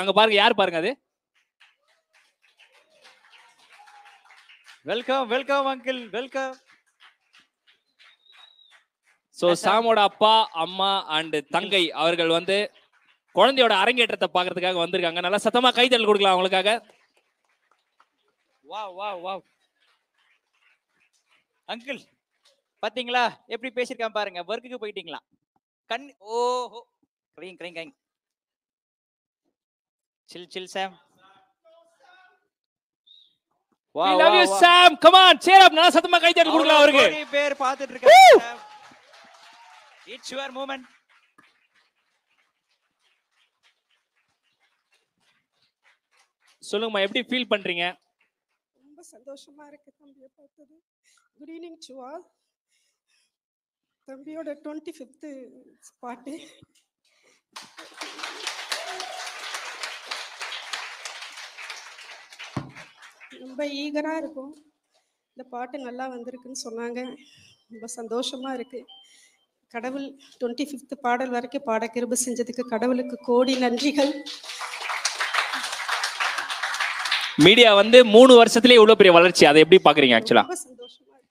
அங்க பாருங்க யார் பாருங்க அது welcome welcome uncle welcome so சாமோட அப்பா அம்மா அண்ட் தங்கை அவர்கள் வந்து குழந்தையோட அரங்கேற்றத்தை பாக்குறதுக்காக வந்திருக்காங்க நல்லா சத்தமா கைதல் கொடுக்கலாம் அவங்களுக்காக வா வா வா அங்கிள் பாத்தீங்களா எப்படி பேசிருக்கான் பாருங்க ஒர்க்குக்கு போயிட்டீங்களா கண் ஓஹோ கிரீங் கிரீங் கிரீங் Chill, chill, Sam. Wow, we love wow, you, wow. Sam. Come on, cheer up. நல்லா சத்தமா கை தட்டி கொடுக்கலாம் அவருக்கு. நிறைய பேர் பாத்துட்டு இருக்காங்க. It's your moment. சொல்லுங்கம்மா எப்படி ஃபீல் பண்றீங்க ரொம்ப சந்தோஷமா இருக்கு தம்பி பார்த்தது குட் ஈவினிங் டு ஆல் தம்பியோட டுவெண்ட்டி ஃபிஃப்த்து பார்ட்டி ரொம்ப ஈகராக இருக்கும் இந்த பாட்டு நல்லா வந்திருக்குன்னு சொன்னாங்க ரொம்ப சந்தோஷமாக இருக்குது கடவுள் டுவெண்ட்டி ஃபிஃப்த் பாடல் வரைக்கும் பாட கிருபு செஞ்சதுக்கு கடவுளுக்கு கோடி நன்றிகள் மீடியா வந்து மூணு வருஷத்துலேயே இவ்வளோ பெரிய வளர்ச்சி அதை எப்படி பார்க்குறீங்க ஆக்சுவலாக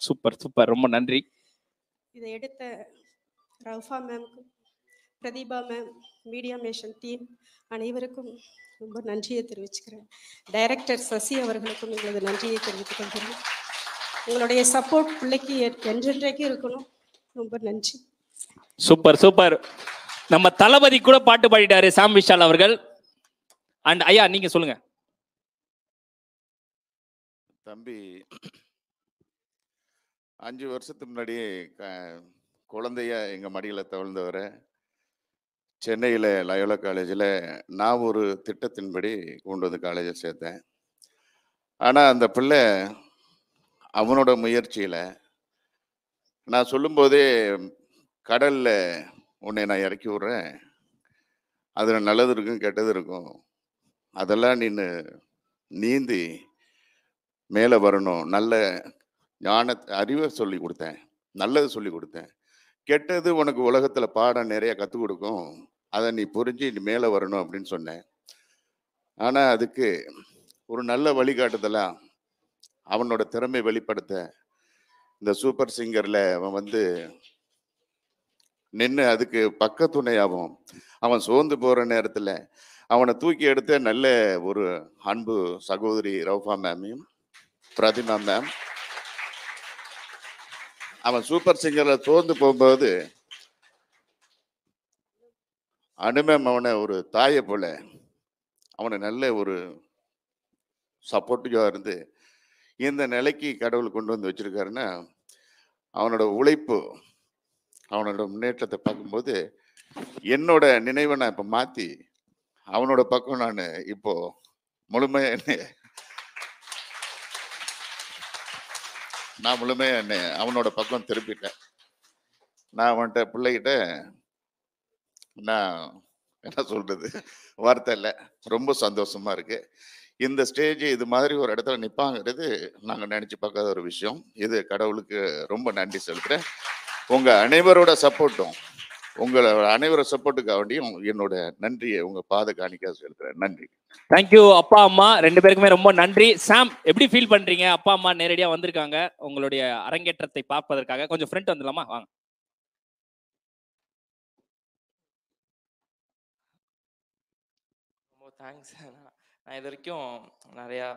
சூப்பர் சூப்பர் ரொம்ப நன்றி இதை எடுத்த ரவுஃபா மேம்க்கு பிரதீபா மேம் மீடியா மேஷன் டீம் அனைவருக்கும் ரொம்ப நன்றியை தெரிவிச்சுக்கிறேன் டைரக்டர் சசி அவர்களுக்கும் எங்களது நன்றியை தெரிவித்துக் கொள்கிறேன் உங்களுடைய சப்போர்ட் பிள்ளைக்கு என்றென்றைக்கும் இருக்கணும் ரொம்ப நன்றி சூப்பர் சூப்பர் நம்ம தளபதி கூட பாட்டு பாடிட்டாரு சாம் விஷால் அவர்கள் அண்ட் ஐயா நீங்க சொல்லுங்க தம்பி அஞ்சு வருஷத்துக்கு முன்னாடி குழந்தைய எங்கள் மடியில் தவழ்ந்தவரை சென்னையில் லயோலா காலேஜில் நான் ஒரு திட்டத்தின்படி கொண்டு வந்து காலேஜில் சேர்த்தேன் ஆனால் அந்த பிள்ளை அவனோட முயற்சியில் நான் சொல்லும்போதே கடலில் உன்னை நான் இறக்கி விட்றேன் அதில் நல்லது இருக்கும் கெட்டது இருக்கும் அதெல்லாம் நின்று நீந்தி மேலே வரணும் நல்ல ஞான அறிவை சொல்லி கொடுத்தேன் நல்லது சொல்லி கொடுத்தேன் கெட்டது உனக்கு உலகத்தில் பாடம் நிறைய கற்றுக் கொடுக்கும் அதை நீ புரிஞ்சு நீ மேலே வரணும் அப்படின்னு சொன்னேன் ஆனால் அதுக்கு ஒரு நல்ல வழிகாட்டுதலாக அவனோட திறமை வெளிப்படுத்த இந்த சூப்பர் சிங்கரில் அவன் வந்து நின்று அதுக்கு பக்க துணையாகவும் அவன் சோர்ந்து போகிற நேரத்தில் அவனை தூக்கி எடுத்த நல்ல ஒரு அன்பு சகோதரி ரவுஃபா மேமையும் பிரதிமா மேம் அவன் சூப்பர் சிங்கரில் சோர்ந்து போகும்போது அனுமம் அவனை ஒரு தாயை போல அவனை நல்ல ஒரு சப்போர்ட்டிவாக இருந்து இந்த நிலைக்கு கடவுள் கொண்டு வந்து வச்சுருக்காருன்னா அவனோட உழைப்பு அவனோட முன்னேற்றத்தை பார்க்கும்போது என்னோட நினைவை நான் இப்போ மாற்றி அவனோட பக்கம் நான் இப்போது முழுமையாக என்ன நான் முழுமையாக என்ன அவனோட பக்கம் திருப்பிட்டேன் நான் அவன்கிட்ட பிள்ளைகிட்ட நான் என்ன சொல்றது வார்த்தை இல்லை ரொம்ப சந்தோஷமா இருக்கு இந்த ஸ்டேஜ் இது மாதிரி ஒரு இடத்துல நிற்பாங்கிறது நாங்கள் நினச்சி பார்க்காத ஒரு விஷயம் இது கடவுளுக்கு ரொம்ப நன்றி செலுத்துகிறேன் உங்கள் அனைவரோட சப்போர்ட்டும் உங்களோட அனைவரோட சப்போர்ட்டுக்காக வேண்டியும் என்னோட நன்றியை உங்கள் பாத காணிக்காக செலுத்துகிறேன் நன்றி தேங்க்யூ அப்பா அம்மா ரெண்டு பேருக்குமே ரொம்ப நன்றி சாம் எப்படி ஃபீல் பண்ணுறீங்க அப்பா அம்மா நேரடியாக வந்திருக்காங்க உங்களுடைய அரங்கேற்றத்தை பார்ப்பதற்காக கொஞ்சம் ஃப்ரெண்ட் வந்துடலாமா வாங்க தேங்க்ஸ் நான் இது வரைக்கும் நிறையா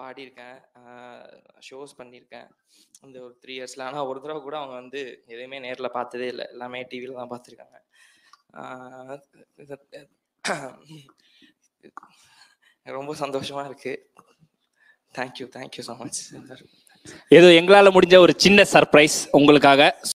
பாடியிருக்கேன் ஷோஸ் பண்ணியிருக்கேன் இந்த ஒரு த்ரீ இயர்ஸில் ஆனால் ஒரு தடவை கூட அவங்க வந்து எதுவுமே நேரில் பார்த்ததே இல்லை எல்லாமே டிவியில் தான் பார்த்துருக்காங்க ரொம்ப சந்தோஷமாக இருக்குது தேங்க்யூ தேங்க்யூ ஸோ மச் ஏதோ எங்களால் முடிஞ்ச ஒரு சின்ன சர்ப்ரைஸ் உங்களுக்காக